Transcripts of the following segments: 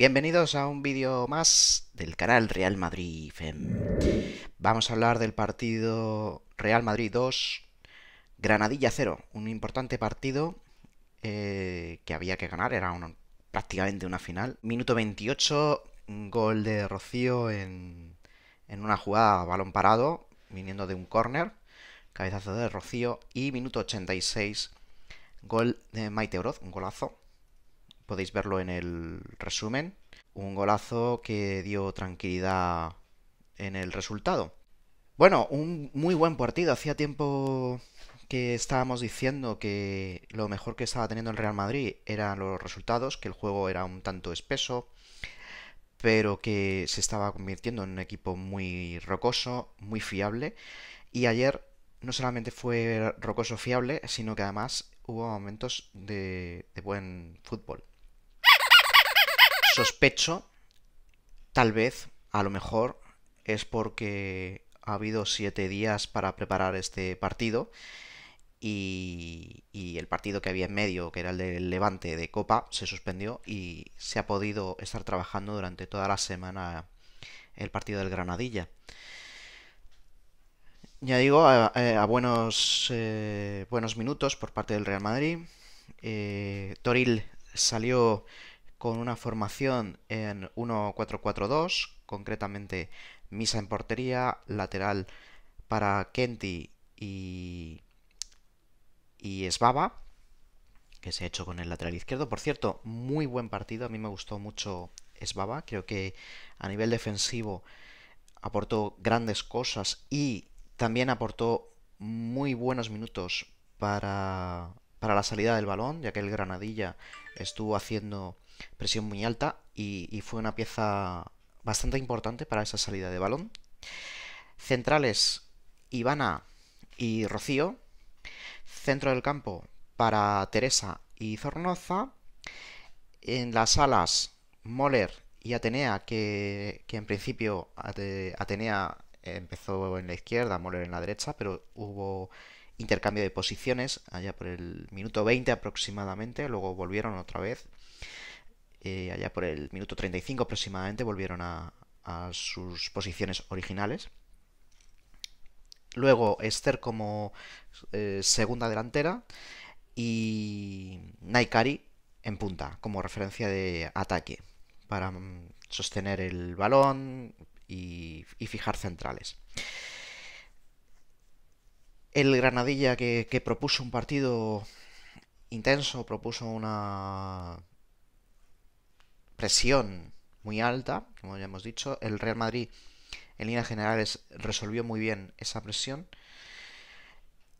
Bienvenidos a un vídeo más del canal Real Madrid FM. Vamos a hablar del partido Real Madrid 2, Granadilla 0. Un importante partido eh, que había que ganar, era prácticamente una final. Minuto 28, gol de Rocío en, en una jugada a balón parado, viniendo de un córner, cabezazo de Rocío. Y minuto 86, gol de Maite Oroz, un golazo podéis verlo en el resumen. Un golazo que dio tranquilidad en el resultado. Bueno, un muy buen partido. Hacía tiempo que estábamos diciendo que lo mejor que estaba teniendo el Real Madrid eran los resultados, que el juego era un tanto espeso, pero que se estaba convirtiendo en un equipo muy rocoso, muy fiable. Y ayer no solamente fue rocoso fiable, sino que además hubo momentos de, de buen fútbol sospecho, tal vez, a lo mejor, es porque ha habido siete días para preparar este partido y, el partido que había en medio, que era el del Levante de Copa, se suspendió y se ha podido estar trabajando durante toda la semana el partido del Granadilla. Ya digo, a, eh, buenos, eh, buenos minutos por parte del Real Madrid. Eh, Toril salió con una formación en 1-4-4-2, concretamente Misa en portería, lateral para Kenty y, y Svaba, que se ha hecho con el lateral izquierdo. Por cierto, muy buen partido, a mí me gustó mucho Svaba, creo que a nivel defensivo aportó grandes cosas y también aportó muy buenos minutos para, para la salida del balón, ya que el Granadilla estuvo haciendo presión muy alta y, fue una pieza bastante importante para esa salida de balón. Centrales, Ivana y Rocío. Centro del campo para Teresa y Zornoza. En las alas, Moller y Atenea, que, que en principio Atenea empezó en la izquierda, Moller en la derecha, pero hubo intercambio de posiciones allá por el minuto 20 aproximadamente, luego volvieron otra vez eh, allá por el minuto 35 aproximadamente volvieron a, sus posiciones originales. Luego Esther como eh, segunda delantera y Naikari en punta como referencia de ataque para mm, sostener el balón y, fijar centrales. El Granadilla que propuso un partido intenso, propuso una presión muy alta, como ya hemos dicho. El Real Madrid, en líneas generales, resolvió muy bien esa presión.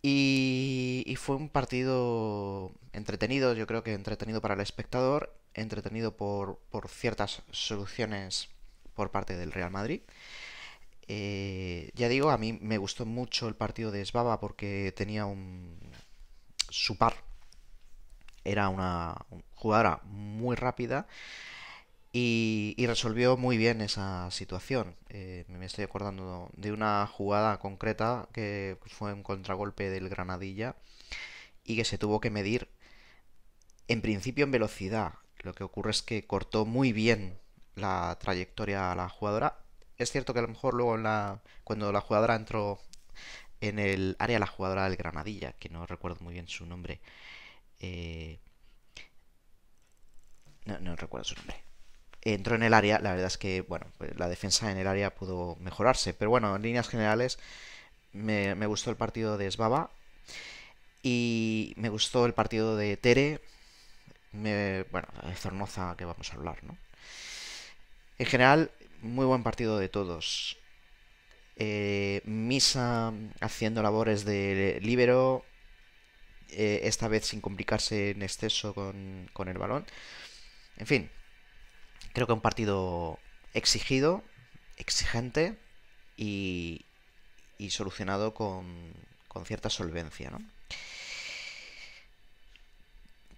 Y, fue un partido entretenido, yo creo que entretenido para el espectador, entretenido por, por ciertas soluciones por parte del Real Madrid. Eh, ya digo, a mí me gustó mucho el partido de Sbaba porque tenía un... su par. Era una jugadora muy rápida y, resolvió muy bien esa situación. Eh, me estoy acordando de una jugada concreta que fue un contragolpe del Granadilla y que se tuvo que medir en principio en velocidad. Lo que ocurre es que cortó muy bien la trayectoria a la jugadora. Es cierto que a lo mejor luego la, cuando la jugadora entró en el área, la jugadora del Granadilla, que no recuerdo muy bien su nombre. Eh, no, no recuerdo su nombre entró en el área, la verdad es que, bueno, pues la defensa en el área pudo mejorarse. Pero bueno, en líneas generales, me, gustó el partido de Sbaba y me gustó el partido de Tere. Me, bueno, Zornoza, que vamos a hablar, ¿no? En general, muy buen partido de todos. Eh, Misa haciendo labores de libero, eh, esta vez sin complicarse en exceso con el balón. En fin, Creo que un partido exigido, exigente y, y solucionado con, cierta solvencia. ¿no?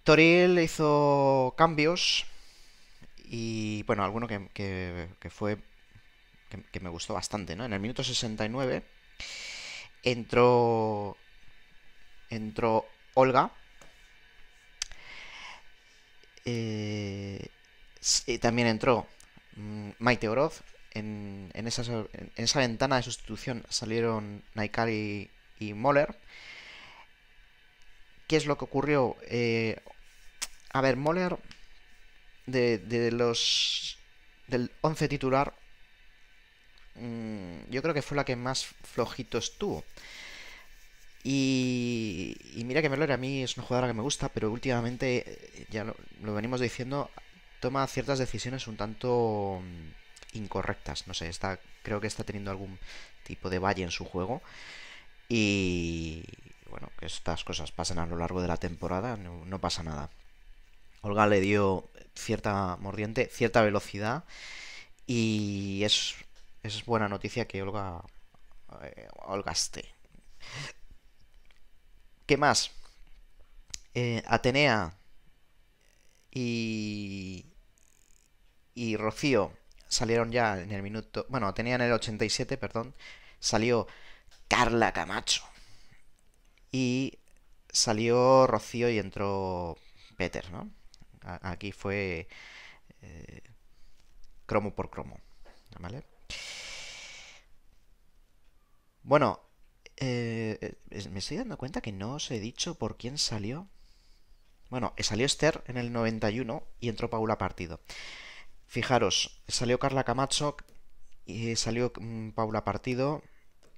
Toril hizo cambios y bueno, alguno que, fue que, me gustó bastante. En el minuto 69 entró, entró Olga. Eh, también entró mm, Maite Oroz. En, en, esa, ventana de sustitución salieron Naikari y, y Moller. ¿Qué es lo que ocurrió? Eh, a ver, Moller, de, los del 11 titular, mm, yo creo que fue la que más flojito estuvo. Y, mira que Moller a mí es una jugadora que me gusta, pero últimamente, eh, ya lo venimos diciendo, toma ciertas decisiones un tanto mm, incorrectas. No sé, está, creo que está teniendo algún tipo de valle en su juego. Y bueno, que estas cosas pasan a lo largo de la temporada, no, pasa nada. Olga le dio cierta mordiente, cierta velocidad. Y es, es buena noticia que Olga, eh, Olga esté. ¿Qué más? Eh, Atenea y, y Rocío salieron ya en el minuto, bueno, tenían el 87, perdón, salió Carla Camacho y salió Rocío y entró Peter, ¿no? aquí fue eh, cromo por cromo, ¿vale? Bueno, eh, eh, me estoy dando cuenta que no os he dicho por quién salió. Bueno, salió Esther en el 91 y entró Paula Partido. Fijaros, salió Carla Camacho, y eh, salió mm, Paula Partido.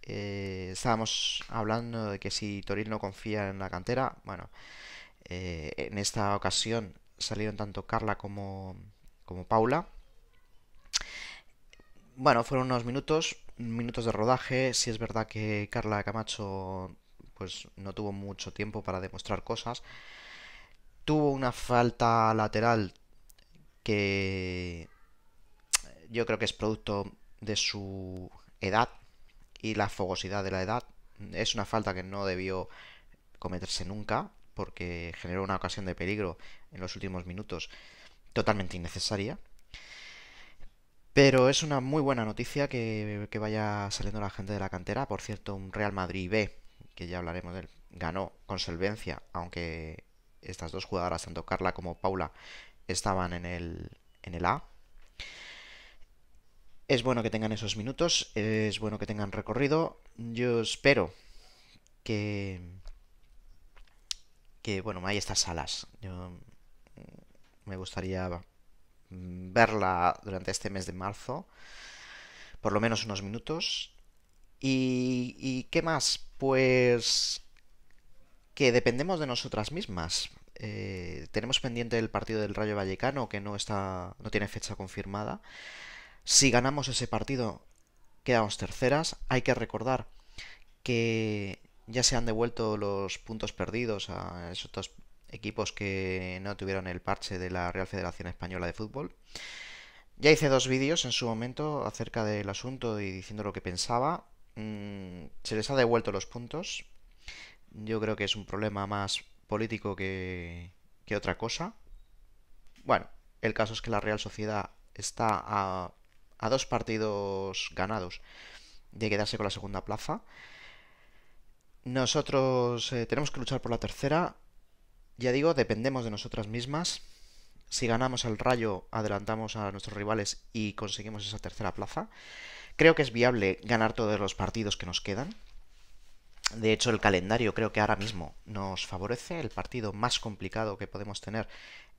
Eh, estábamos hablando de que si Toril no confía en la cantera, bueno, eh, en esta ocasión salieron tanto Carla como, como Paula. Bueno, fueron unos minutos, minutos de rodaje. Si es verdad que Carla Camacho pues no tuvo mucho tiempo para demostrar cosas. Tuvo una falta lateral que yo creo que es producto de su edad y la fogosidad de la edad. Es una falta que no debió cometerse nunca porque generó una ocasión de peligro en los últimos minutos totalmente innecesaria. Pero es una muy buena noticia que, vaya saliendo la gente de la cantera. Por cierto, un Real Madrid B, que ya hablaremos de él, ganó con solvencia, aunque estas dos jugadoras, tanto Carla como Paula, estaban en el, en el A. Es bueno que tengan esos minutos, es bueno que tengan recorrido. Yo espero que, que bueno, hay estas salas. Yo mm, me gustaría verla durante este mes de marzo, por lo menos unos minutos. ¿Y, y qué más? Pues que dependemos de nosotras mismas. Eh, tenemos pendiente el partido del Rayo Vallecano, que no, está, no tiene fecha confirmada. Si ganamos ese partido, quedamos terceras. Hay que recordar que ya se han devuelto los puntos perdidos a esos dos equipos que no tuvieron el parche de la Real Federación Española de Fútbol. Ya hice dos vídeos en su momento acerca del asunto y diciendo lo que pensaba. Mm, se les ha devuelto los puntos. Yo creo que es un problema más político que, otra cosa. Bueno, el caso es que la Real Sociedad está a, a dos partidos ganados de quedarse con la segunda plaza. Nosotros eh, tenemos que luchar por la tercera. Ya digo, dependemos de nosotras mismas. Si ganamos al rayo, adelantamos a nuestros rivales y conseguimos esa tercera plaza. Creo que es viable ganar todos los partidos que nos quedan. De hecho, el calendario creo que ahora mismo nos favorece. El partido más complicado que podemos tener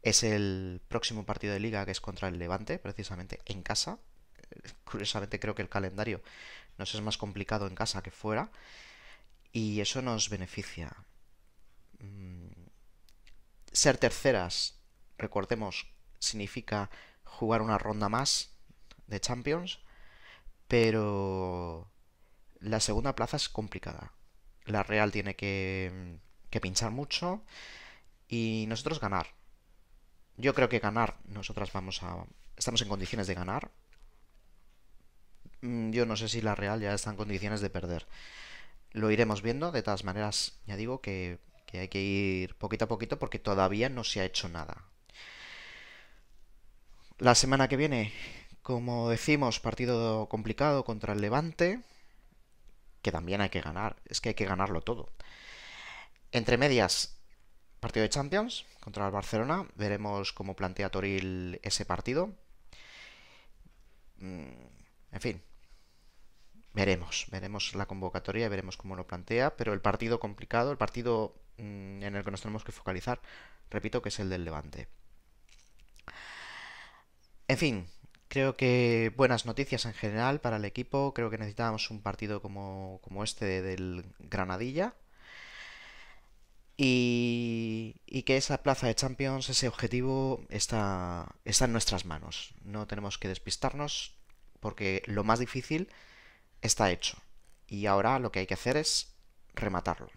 es el próximo partido de liga, que es contra el Levante, precisamente en casa. Curiosamente creo que el calendario nos es más complicado en casa que fuera. Y eso nos beneficia. Mm, ser terceras, recordemos, significa jugar una ronda más de Champions, pero la segunda plaza es complicada. La Real tiene mm, que, pinchar mucho y nosotros ganar. Yo creo que ganar, nosotras vamos a... Estamos en condiciones de ganar. Mm, yo no sé si la Real ya está en condiciones de perder. Lo iremos viendo, de todas maneras, ya digo que hay que ir poquito a poquito porque todavía no se ha hecho nada. La semana que viene, como decimos, partido complicado contra el Levante que también hay que ganar. Es que hay que ganarlo todo. Entre medias, partido de Champions contra el Barcelona. Veremos cómo plantea Toril ese partido. Mm, en fin, veremos. Veremos la convocatoria, veremos cómo lo plantea. Pero el partido complicado, el partido mm, en el que nos tenemos que focalizar, repito que es el del Levante. En fin, Creo que buenas noticias en general para el equipo. Creo que necesitábamos un partido como, este del Granadilla. Y, que esa plaza de Champions, ese objetivo, está, está en nuestras manos. No tenemos que despistarnos porque lo más difícil está hecho. Y ahora lo que hay que hacer es rematarlo.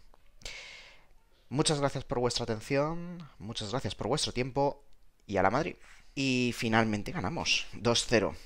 Muchas gracias por vuestra atención, muchas gracias por vuestro tiempo y a la Madrid. Y finalmente ganamos 2-0.